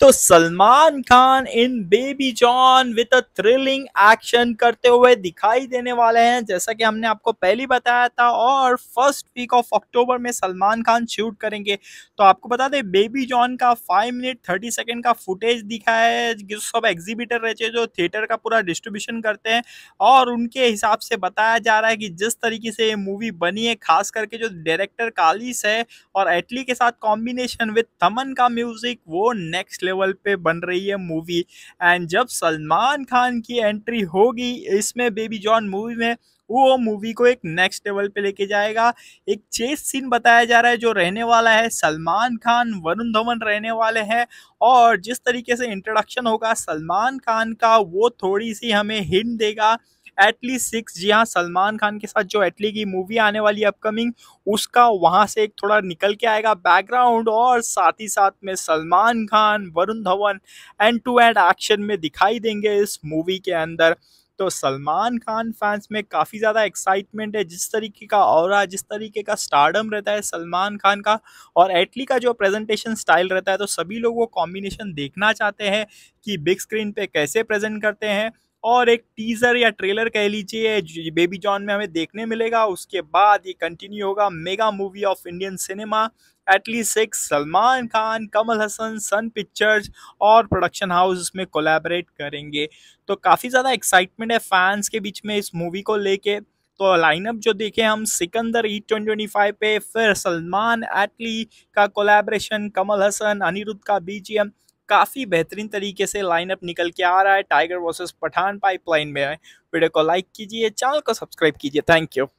तो Salman Khan in Baby John with a thrilling action करते हुए दिखाई देने वाले हैं जैसा कि हमने आपको पहली बताया था और फर्स्ट वीक ऑफ अक्टूबर में सलमान खान शूट करेंगे तो आपको बता दें बेबी जॉन का फाइव मिनट थर्टी सेकेंड का फुटेज दिखा है जो सब एग्जीबिटर रहते हैं जो थिएटर का पूरा डिस्ट्रीब्यूशन करते हैं और उनके हिसाब से बताया जा रहा है कि जिस तरीके से ये मूवी बनी है खास करके जो डायरेक्टर कालिस है और एटली के साथ कॉम्बिनेशन विद थमन का म्यूजिक वो नेक्स्ट लेवल पे बन रही है मूवी एंड जब सलमान खान की एंट्री होगी इसमें बेबी जॉन मूवी में वो मूवी को एक नेक्स्ट लेवल पे लेके जाएगा एक चेस सीन बताया जा रहा है जो रहने वाला है सलमान खान वरुण धवन रहने वाले हैं और जिस तरीके से इंट्रोडक्शन होगा सलमान खान का वो थोड़ी सी हमें हिंट देगा एटली सिक्स जी हाँ सलमान खान के साथ जो एटली की मूवी आने वाली अपकमिंग उसका वहाँ से एक थोड़ा निकल के आएगा बैकग्राउंड और साथ ही साथ में Salman Khan Varun Dhawan end to end action में दिखाई देंगे इस मूवी के अंदर तो सलमान खान फैंस में काफ़ी ज़्यादा एक्साइटमेंट है जिस तरीके का और जिस तरीके का स्टार्डम रहता है सलमान खान का और एटली का जो प्रेजेंटेशन स्टाइल रहता है तो सभी लोग वो कॉम्बिनेशन देखना चाहते हैं कि बिग स्क्रीन पे कैसे प्रेजेंट करते हैं और एक टीजर या ट्रेलर कह लीजिए बेबी जॉन में हमें देखने मिलेगा उसके बाद ये कंटिन्यू होगा mega movie of Indian cinema Atlee six Salman Khan Kamal Haasan Sun Pictures और प्रोडक्शन हाउस इसमें कोलैबोरेट करेंगे तो काफ़ी ज़्यादा एक्साइटमेंट है फैंस के बीच में इस मूवी को लेके तो लाइनअप जो देखें हम सिकंदर ई ट्वेंटी ट्वेंटी फाइव पे फिर सलमान एटली का कोलैबोरेशन कमल हसन अनिरुद्ध का बीजीएम काफ़ी बेहतरीन तरीके से लाइनअप निकल के आ रहा है टाइगर वर्सेस पठान पाइपलाइन में है वीडियो को लाइक कीजिए चैनल को सब्सक्राइब कीजिए थैंक यू